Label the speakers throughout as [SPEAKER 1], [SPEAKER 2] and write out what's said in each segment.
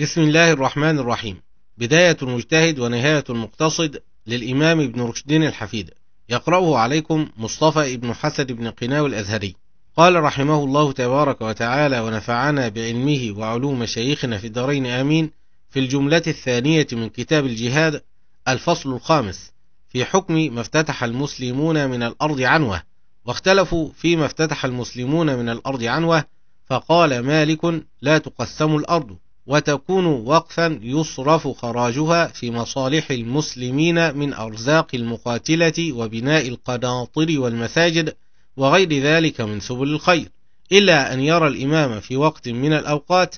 [SPEAKER 1] بسم الله الرحمن الرحيم بداية المجتهد ونهاية المقتصد للإمام ابن رشدين الحفيد يقرأه عليكم مصطفى ابن حسد بن قناو الأزهري قال رحمه الله تبارك وتعالى ونفعنا بعلمه وعلوم شيخنا في الدارين آمين في الجملة الثانية من كتاب الجهاد الفصل الخامس في حكم ما افتتح المسلمون من الأرض عنوه واختلفوا فيما افتتح المسلمون من الأرض عنوه فقال مالك لا تقسم الأرض وتكون وقفا يصرف خراجها في مصالح المسلمين من أرزاق المقاتلة وبناء القناطر والمساجد وغير ذلك من سبل الخير إلا أن يرى الإمام في وقت من الأوقات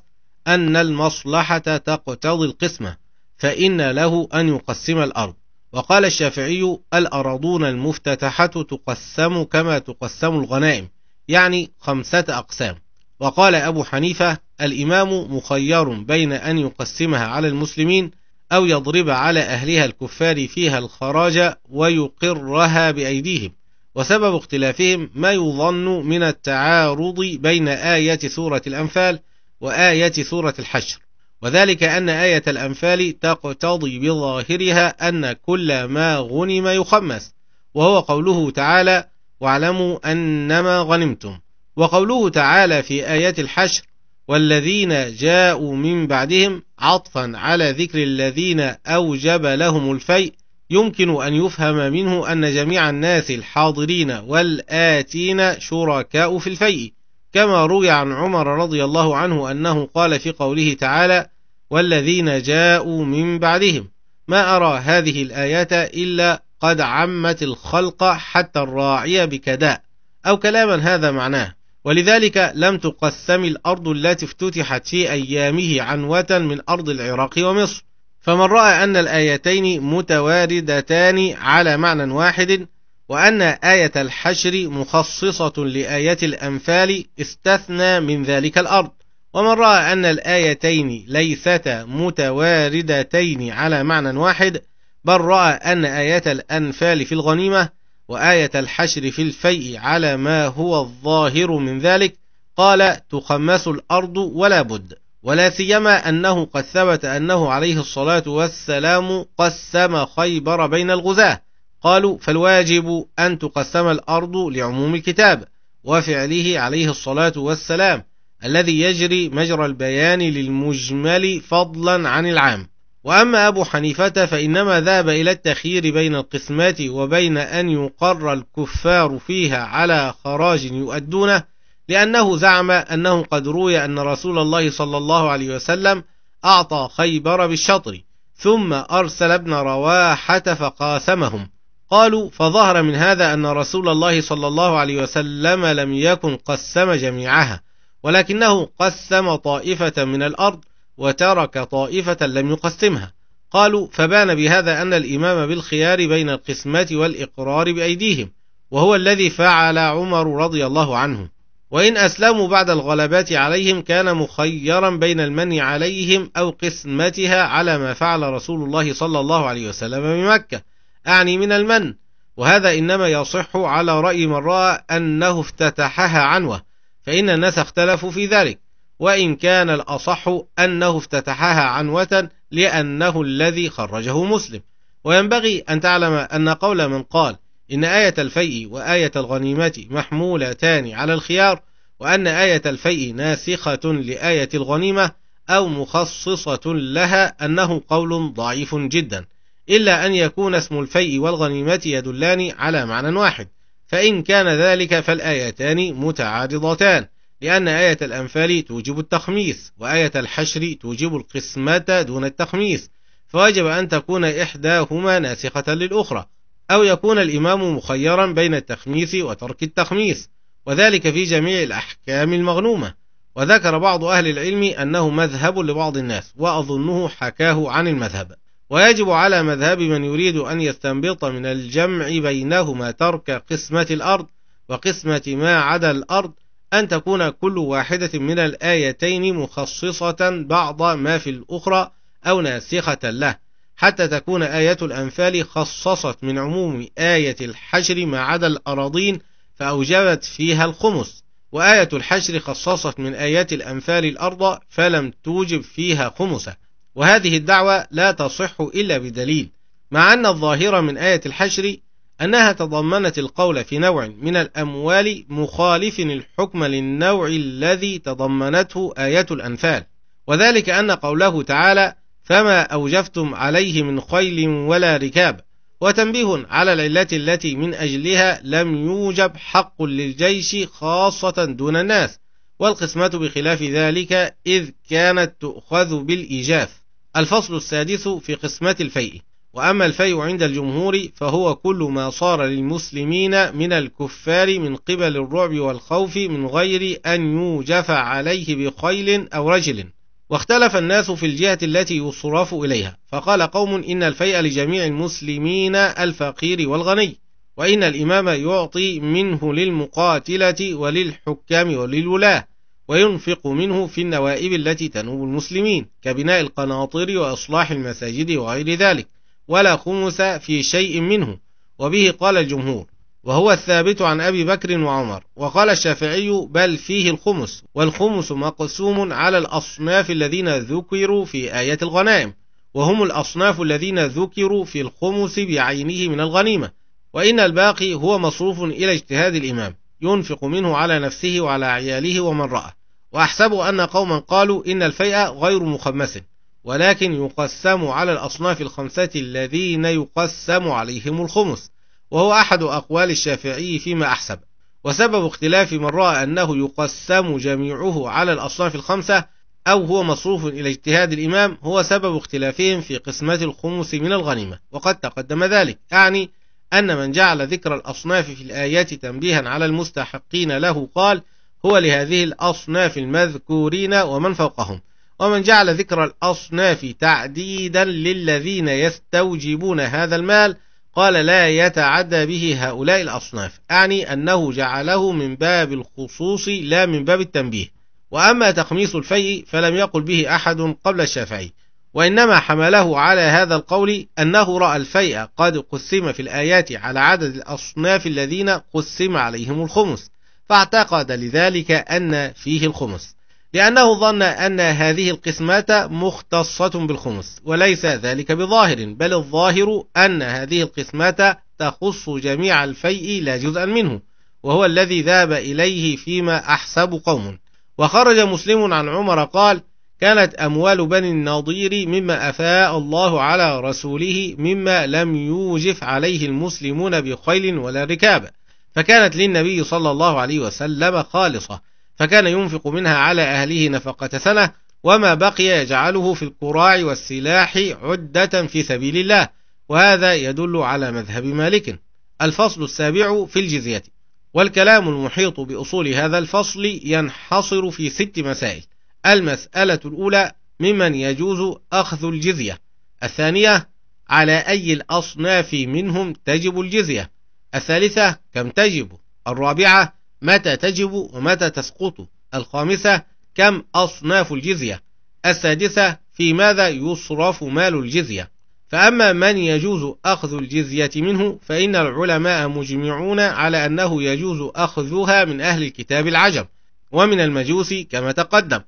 [SPEAKER 1] أن المصلحة تقتضي القسمة فإن له أن يقسم الأرض وقال الشافعي الأراضون المفتتحة تقسم كما تقسم الغنائم يعني خمسة أقسام وقال أبو حنيفة الإمام مخير بين أن يقسمها على المسلمين أو يضرب على أهلها الكفار فيها الخراج ويقرها بأيديهم وسبب اختلافهم ما يظن من التعارض بين آية سورة الأنفال وآية سورة الحشر وذلك أن آية الأنفال تقتضي بظاهرها أن كل ما غنم يخمس وهو قوله تعالى واعلموا أنما غنمتم وقوله تعالى في آية الحشر والذين جاءوا من بعدهم عطفا على ذكر الذين أوجب لهم الفيء يمكن أن يفهم منه أن جميع الناس الحاضرين والآتين شركاء في الفيء كما روي عن عمر رضي الله عنه أنه قال في قوله تعالى والذين جاءوا من بعدهم ما أرى هذه الآيات إلا قد عمت الخلق حتى الراعي بكداء أو كلاما هذا معناه ولذلك لم تقسم الأرض التي افتتحت في أيامه عنوة من أرض العراق ومصر فمن رأى أن الآيتين متواردتان على معنى واحد وأن آية الحشر مخصصة لآية الأنفال استثنى من ذلك الأرض ومن رأى أن الآيتين ليستا متواردتين على معنى واحد بل رأى أن آية الأنفال في الغنيمة وآية الحشر في الفيء على ما هو الظاهر من ذلك قال تخمس الأرض ولا بد ولا سيما أنه قد ثبت أنه عليه الصلاة والسلام قسم خيبر بين الغزاة قالوا فالواجب أن تقسم الأرض لعموم الكتاب وفعله عليه الصلاة والسلام الذي يجري مجرى البيان للمجمل فضلا عن العام وأما أبو حنيفة فإنما ذهب إلى التخيير بين القسمات وبين أن يقر الكفار فيها على خراج يؤدونه لأنه زعم أنه قد روي أن رسول الله صلى الله عليه وسلم أعطى خيبر بالشطر ثم أرسل ابن رواحة فقاسمهم قالوا فظهر من هذا أن رسول الله صلى الله عليه وسلم لم يكن قسم جميعها ولكنه قسم طائفة من الأرض وترك طائفة لم يقسمها قالوا فبان بهذا أن الإمام بالخيار بين القسمة والإقرار بأيديهم وهو الذي فعل عمر رضي الله عنه وإن أسلموا بعد الغلبات عليهم كان مخيرا بين المن عليهم أو قسمتها على ما فعل رسول الله صلى الله عليه وسلم بمكة أعني من المن وهذا إنما يصح على رأي من رأى أنه افتتحها عنوة فإن الناس اختلفوا في ذلك وإن كان الأصح أنه افتتحها عنوة لأنه الذي خرجه مسلم وينبغي أن تعلم أن قول من قال إن آية الفيء وآية الغنيمة محمولتان على الخيار وأن آية الفيء ناسخة لآية الغنيمة أو مخصصة لها أنه قول ضعيف جدا إلا أن يكون اسم الفيء والغنيمة يدلان على معنى واحد فإن كان ذلك فالآيتان متعارضتان لأن آية الأنفال توجب التخميس وآية الحشر توجب القسمة دون التخميس فوجب أن تكون إحداهما ناسخة للأخرى أو يكون الإمام مخيرا بين التخميس وترك التخميس وذلك في جميع الأحكام المغنومة وذكر بعض أهل العلم أنه مذهب لبعض الناس وأظنه حكاه عن المذهب ويجب على مذهب من يريد أن يستنبط من الجمع بينهما ترك قسمة الأرض وقسمة ما عدا الأرض أن تكون كل واحدة من الآيتين مخصصة بعض ما في الأخرى أو ناسخة له حتى تكون آية الأنفال خصصت من عموم آية الحشر ما عدا الأراضين فأوجبت فيها الخمس وآية الحشر خصصت من آيات الأنفال الأرض فلم توجب فيها خمسة وهذه الدعوة لا تصح إلا بدليل مع أن الظاهرة من آية الحشر أنها تضمنت القول في نوع من الأموال مخالف الحكم للنوع الذي تضمنته آية الأنفال وذلك أن قوله تعالى فما أوجفتم عليه من خيل ولا ركاب وتنبيه على العلة التي من أجلها لم يوجب حق للجيش خاصة دون الناس والقسمة بخلاف ذلك إذ كانت تؤخذ بالإيجاف الفصل السادس في قسمة الفيء وأما الفيء عند الجمهور فهو كل ما صار للمسلمين من الكفار من قبل الرعب والخوف من غير أن يوجف عليه بخيل أو رجل واختلف الناس في الجهة التي يصرف إليها فقال قوم إن الفيء لجميع المسلمين الفقير والغني وإن الإمام يعطي منه للمقاتلة وللحكام وللولاة وينفق منه في النوائب التي تنوب المسلمين كبناء القناطر وإصلاح المساجد وغير ذلك ولا خمس في شيء منه وبه قال الجمهور وهو الثابت عن أبي بكر وعمر وقال الشافعي بل فيه الخمس والخمس مقسوم على الأصناف الذين ذكروا في آية الغنائم وهم الأصناف الذين ذكروا في الخمس بعينه من الغنيمة وإن الباقي هو مصروف إلى اجتهاد الإمام ينفق منه على نفسه وعلى عياله ومن رأى وأحسب أن قوما قالوا إن الفيء غير مخمس ولكن يقسم على الأصناف الخمسة الذين يقسم عليهم الخمس وهو أحد أقوال الشافعي فيما أحسب وسبب اختلاف من رأى أنه يقسم جميعه على الأصناف الخمسة أو هو مصروف إلى اجتهاد الإمام هو سبب اختلافهم في قسمة الخمس من الغنيمة وقد تقدم ذلك أعني أن من جعل ذكر الأصناف في الآيات تنبيها على المستحقين له قال هو لهذه الأصناف المذكورين ومن فوقهم ومن جعل ذكر الأصناف تعديدا للذين يستوجبون هذا المال قال لا يتعدى به هؤلاء الأصناف أعني أنه جعله من باب الخصوص لا من باب التنبيه وأما تقميص الفيء فلم يقل به أحد قبل الشافعي وإنما حمله على هذا القول أنه رأى الفيء قد قسم في الآيات على عدد الأصناف الذين قسم عليهم الخمس فاعتقد لذلك أن فيه الخمس لأنه ظن أن هذه القسمات مختصة بالخمس وليس ذلك بظاهر بل الظاهر أن هذه القسمات تخص جميع الفيء لا جزءا منه وهو الذي ذهب إليه فيما أحسب قوم وخرج مسلم عن عمر قال كانت أموال بني النضير مما أفاء الله على رسوله مما لم يوجف عليه المسلمون بخيل ولا ركاب فكانت للنبي صلى الله عليه وسلم خالصة فكان ينفق منها على أهله نفقة سنة وما بقي يجعله في القراع والسلاح عدة في سبيل الله وهذا يدل على مذهب مالك الفصل السابع في الجزية والكلام المحيط بأصول هذا الفصل ينحصر في ست مسائل المسألة الأولى ممن يجوز أخذ الجزية الثانية على أي الأصناف منهم تجب الجزية الثالثة كم تجب الرابعة متى تجب ومتى تسقط الخامسة كم أصناف الجزية السادسة في ماذا يصرف مال الجزية فأما من يجوز أخذ الجزية منه فإن العلماء مجمعون على أنه يجوز أخذها من أهل الكتاب العجم ومن المجوس كما تقدم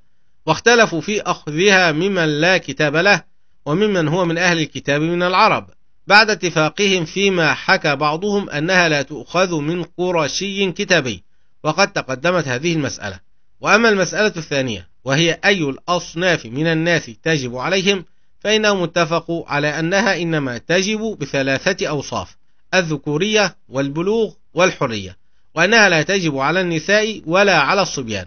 [SPEAKER 1] واختلفوا في أخذها ممن لا كتاب له وممن هو من أهل الكتاب من العرب بعد اتفاقهم فيما حكى بعضهم أنها لا تؤخذ من قرشي كتابي وقد تقدمت هذه المسألة وأما المسألة الثانية وهي أي الأصناف من الناس تجب عليهم فإنهم اتفقوا على أنها إنما تجب بثلاثة أوصاف الذكورية والبلوغ والحرية وأنها لا تجب على النساء ولا على الصبيان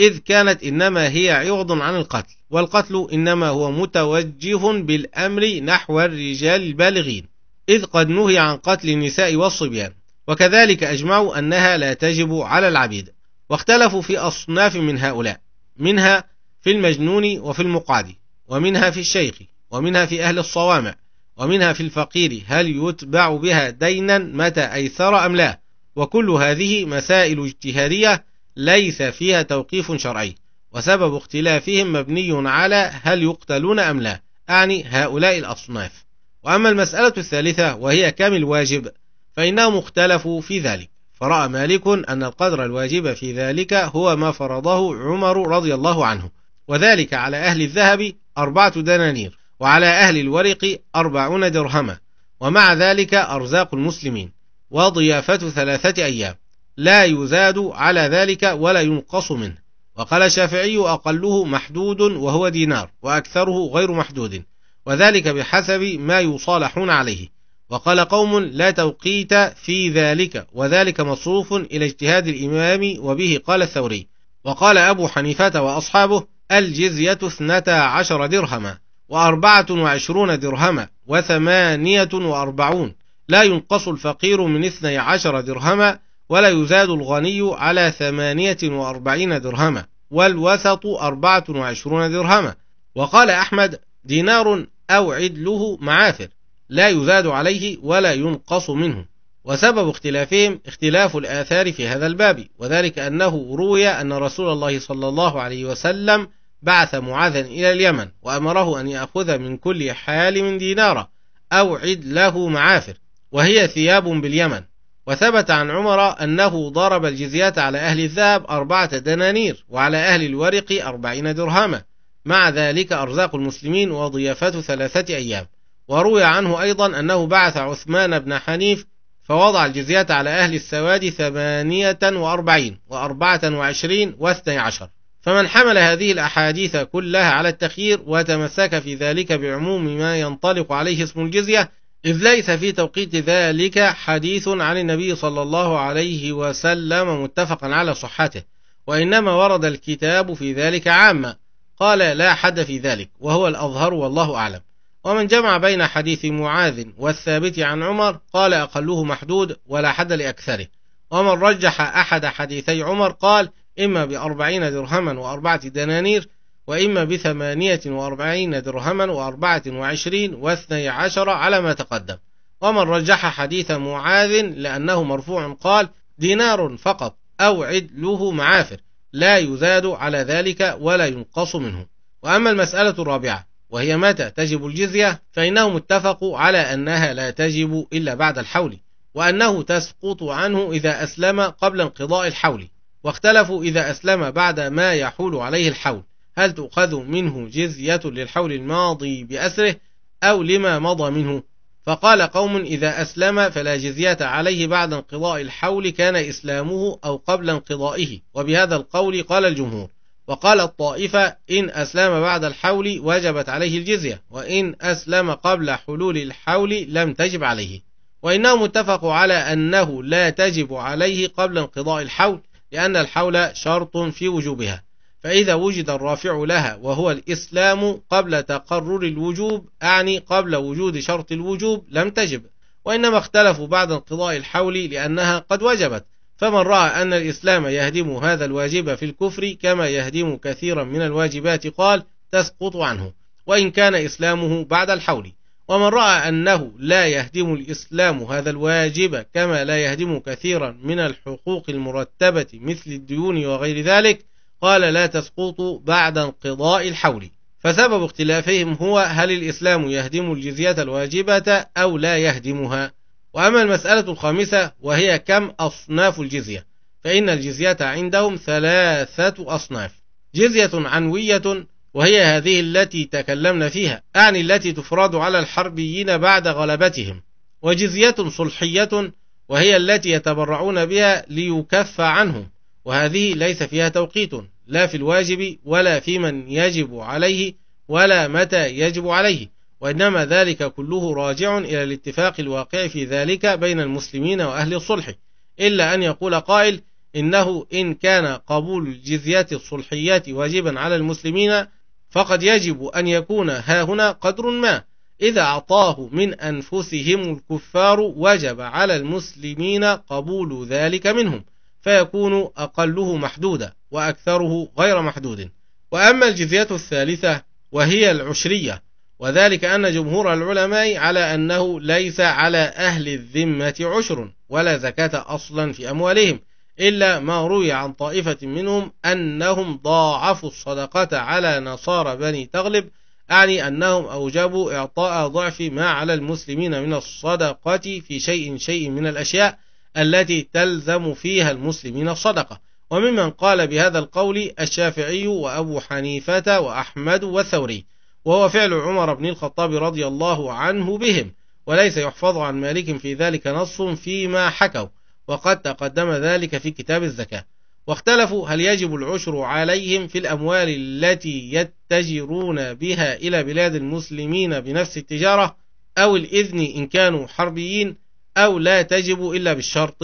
[SPEAKER 1] إذ كانت إنما هي عوض عن القتل والقتل إنما هو متوجه بالأمر نحو الرجال البالغين إذ قد نهي عن قتل النساء والصبيان وكذلك أجمعوا أنها لا تجب على العبيد واختلفوا في أصناف من هؤلاء منها في المجنون وفي المقعد ومنها في الشيخ ومنها في أهل الصوامع ومنها في الفقير هل يتبع بها دينا متى أيسر أم لا وكل هذه مسائل اجتهادية ليس فيها توقيف شرعي وسبب اختلافهم مبني على هل يقتلون أم لا أعني هؤلاء الأصناف وأما المسألة الثالثة وهي كم الواجب فإنهم اختلفوا في ذلك فرأى مالك أن القدر الواجب في ذلك هو ما فرضه عمر رضي الله عنه وذلك على أهل الذهب أربعة دنانير وعلى أهل الورق أربعون درهما ومع ذلك أرزاق المسلمين وضيافة ثلاثة أيام لا يزاد على ذلك ولا ينقص منه وقال الشافعي أقله محدود وهو دينار وأكثره غير محدود وذلك بحسب ما يصالحون عليه وقال قوم لا توقيت في ذلك وذلك مصروف إلى اجتهاد الإمام وبه قال الثوري وقال أبو حنيفة وأصحابه الجزية اثنتا عشر درهما وأربعة وعشرون درهما وثمانية وأربعون لا ينقص الفقير من اثني عشر درهما ولا يزاد الغني على ثمانية وأربعين درهما والوسط أربعة وعشرون درهما وقال أحمد دينار أو عدله معافر لا يزاد عليه ولا ينقص منه وسبب اختلافهم اختلاف الآثار في هذا الباب وذلك أنه روي أن رسول الله صلى الله عليه وسلم بعث معاذا إلى اليمن وأمره أن يأخذ من كل حال من دينارة أو عد له معافر وهي ثياب باليمن وثبت عن عمر أنه ضرب الجزية على أهل الذهب أربعة دنانير وعلى أهل الورق أربعين درهما مع ذلك أرزاق المسلمين وضيافات ثلاثة أيام وروي عنه أيضا أنه بعث عثمان بن حنيف فوضع الجزية على أهل السواد ثمانية وأربعين وأربعة وعشرين واثني عشر فمن حمل هذه الأحاديث كلها على التخيير وتمسك في ذلك بعموم ما ينطلق عليه اسم الجزية إذ ليس في توقيت ذلك حديث عن النبي صلى الله عليه وسلم متفقا على صحته وإنما ورد الكتاب في ذلك عامة قال لا حد في ذلك وهو الأظهر والله أعلم ومن جمع بين حديث معاذ والثابت عن عمر قال أقله محدود ولا حد لأكثره ومن رجح أحد حديثي عمر قال إما بأربعين درهما وأربعة دنانير وإما بثمانية وأربعين درهما وأربعة وعشرين واثني عشر على ما تقدم ومن رجح حديث معاذ لأنه مرفوع قال دينار فقط أو عدله معافر لا يزاد على ذلك ولا ينقص منه وأما المسألة الرابعة وهي متى تجب الجزية فإنهم اتفقوا على أنها لا تجب إلا بعد الحول وأنه تسقط عنه إذا أسلم قبل انقضاء الحول واختلفوا إذا أسلم بعد ما يحول عليه الحول هل تؤخذ منه جزية للحول الماضي بأسره أو لما مضى منه فقال قوم إذا أسلم فلا جزية عليه بعد انقضاء الحول كان إسلامه أو قبل انقضائه وبهذا القول قال الجمهور وقال الطائفة إن أسلم بعد الحول وجبت عليه الجزية وإن أسلم قبل حلول الحول لم تجب عليه وإنهم اتفقوا على أنه لا تجب عليه قبل انقضاء الحول لأن الحول شرط في وجوبها فإذا وجد الرافع لها وهو الإسلام قبل تقرر الوجوب أعني قبل وجود شرط الوجوب لم تجب وإنما اختلفوا بعد انقضاء الحول لأنها قد وجبت فمن رأى أن الإسلام يهدم هذا الواجب في الكفر كما يهدم كثيرا من الواجبات قال تسقط عنه وإن كان إسلامه بعد الحول ومن رأى أنه لا يهدم الإسلام هذا الواجب كما لا يهدم كثيرا من الحقوق المرتبة مثل الديون وغير ذلك قال لا تسقط بعد انقضاء الحول فسبب اختلافهم هو هل الإسلام يهدم الجزية الواجبة أو لا يهدمها وأما المسألة الخامسة وهي كم أصناف الجزية فإن الجزية عندهم ثلاثة أصناف جزية عنوية وهي هذه التي تكلمنا فيها أعني التي تفرض على الحربيين بعد غلبتهم وجزية صلحية وهي التي يتبرعون بها ليكف عنهم وهذه ليس فيها توقيت لا في الواجب ولا في من يجب عليه ولا متى يجب عليه وإنما ذلك كله راجع إلى الاتفاق الواقع في ذلك بين المسلمين وأهل الصلح إلا أن يقول قائل إنه إن كان قبول الجزيات الصلحيات واجبا على المسلمين فقد يجب أن يكون ها هنا قدر ما إذا أعطاه من أنفسهم الكفار وجب على المسلمين قبول ذلك منهم فيكون أقله محدودا وأكثره غير محدود وأما الجزية الثالثة وهي العشرية وذلك أن جمهور العلماء على أنه ليس على أهل الذمة عشر ولا زكاة أصلا في أموالهم إلا ما روي عن طائفة منهم أنهم ضاعفوا الصدقة على نصارى بني تغلب أعني أنهم أوجبوا إعطاء ضعف ما على المسلمين من الصدقة في شيء شيء من الأشياء التي تلزم فيها المسلمين الصدقة وممن قال بهذا القول الشافعي وأبو حنيفة وأحمد والثوري وهو فعل عمر بن الخطاب رضي الله عنه بهم وليس يحفظ عن مالك في ذلك نص فيما حكوا وقد تقدم ذلك في كتاب الزكاة واختلفوا هل يجب العشر عليهم في الأموال التي يتجرون بها إلى بلاد المسلمين بنفس التجارة أو الإذن إن كانوا حربيين أو لا تجب إلا بالشرط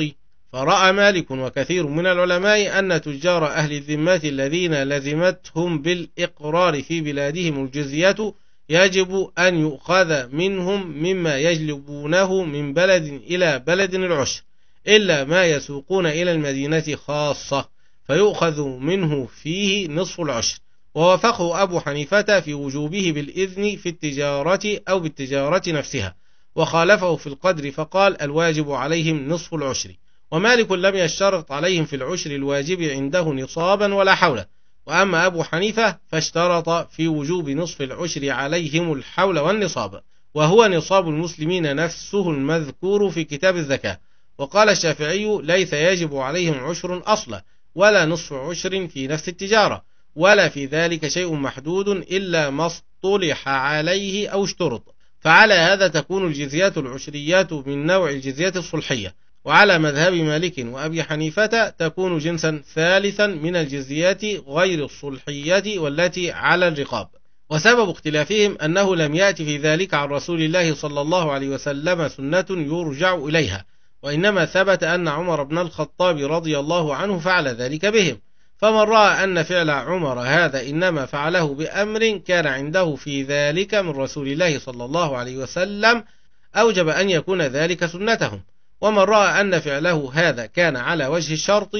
[SPEAKER 1] فرأى مالك وكثير من العلماء أن تجار أهل الذمات الذين لزمتهم بالإقرار في بلادهم الجزية يجب أن يؤخذ منهم مما يجلبونه من بلد إلى بلد العشر إلا ما يسوقون إلى المدينة خاصة فيؤخذ منه فيه نصف العشر ووافقه أبو حنيفة في وجوبه بالإذن في التجارة أو بالتجارة نفسها وخالفه في القدر فقال الواجب عليهم نصف العشر ومالك لم يشترط عليهم في العشر الواجب عنده نصابا ولا حولا وأما أبو حنيفة فاشترط في وجوب نصف العشر عليهم الحول والنصاب وهو نصاب المسلمين نفسه المذكور في كتاب الزكاة وقال الشافعي ليس يجب عليهم عشر أصلا ولا نصف عشر في نفس التجارة ولا في ذلك شيء محدود إلا ما اصطلح عليه أو اشترط فعلى هذا تكون الجزيات العشريات من نوع الجزيات الصلحية وعلى مذهب مالك وأبي حنيفة تكون جنسا ثالثا من الجزيات غير الصلحية والتي على الرقاب وسبب اختلافهم أنه لم يأتي في ذلك عن رسول الله صلى الله عليه وسلم سنة يرجع إليها وإنما ثبت أن عمر بن الخطاب رضي الله عنه فعل ذلك بهم فمن رأى أن فعل عمر هذا إنما فعله بأمر كان عنده في ذلك من رسول الله صلى الله عليه وسلم أوجب أن يكون ذلك سنتهم ومن رأى أن فعله هذا كان على وجه الشرط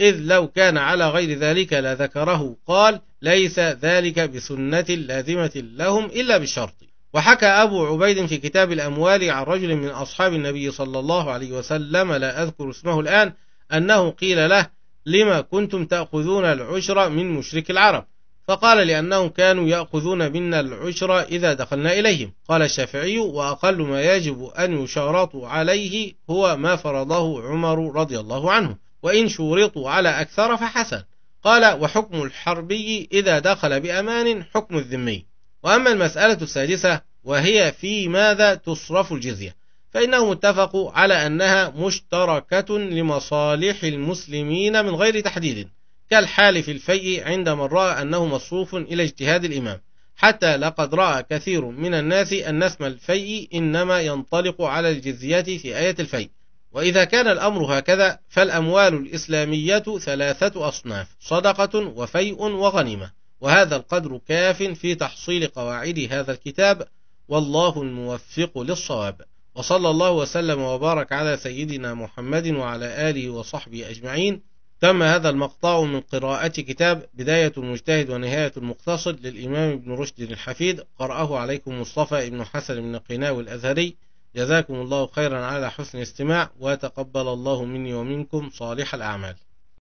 [SPEAKER 1] إذ لو كان على غير ذلك لذكره قال ليس ذلك بسنة لازمة لهم إلا بالشرط وحكى أبو عبيد في كتاب الأموال عن رجل من أصحاب النبي صلى الله عليه وسلم لا أذكر اسمه الآن أنه قيل له لما كنتم تأخذون العشر من مشرك العرب فقال لأنهم كانوا يأخذون منا العشرة إذا دخلنا إليهم قال الشافعي وأقل ما يجب أن يشارطوا عليه هو ما فرضه عمر رضي الله عنه وإن شورطوا على أكثر فحسن قال وحكم الحربي إذا دخل بأمان حكم الذمي وأما المسألة السادسة وهي في ماذا تصرف الجزية فإنهم اتفقوا على أنها مشتركة لمصالح المسلمين من غير تحديد كالحال في الفيء عندما رأى أنه مصروف إلى اجتهاد الإمام حتى لقد رأى كثير من الناس أن اسم الفيء إنما ينطلق على الجزية في آية الفيء وإذا كان الأمر هكذا فالأموال الإسلامية ثلاثة أصناف صدقة وفيء وغنيمة وهذا القدر كاف في تحصيل قواعد هذا الكتاب والله الموفق للصواب وصلى الله وسلم وبارك على سيدنا محمد وعلى آله وصحبه أجمعين تم هذا المقطع من قراءة كتاب بداية المجتهد ونهاية المقتصد للإمام ابن رشد الحفيد قرأه عليكم مصطفى ابن حسن بن قناوي الأزهري جزاكم الله خيرا على حسن الاستماع وتقبل الله مني ومنكم صالح الأعمال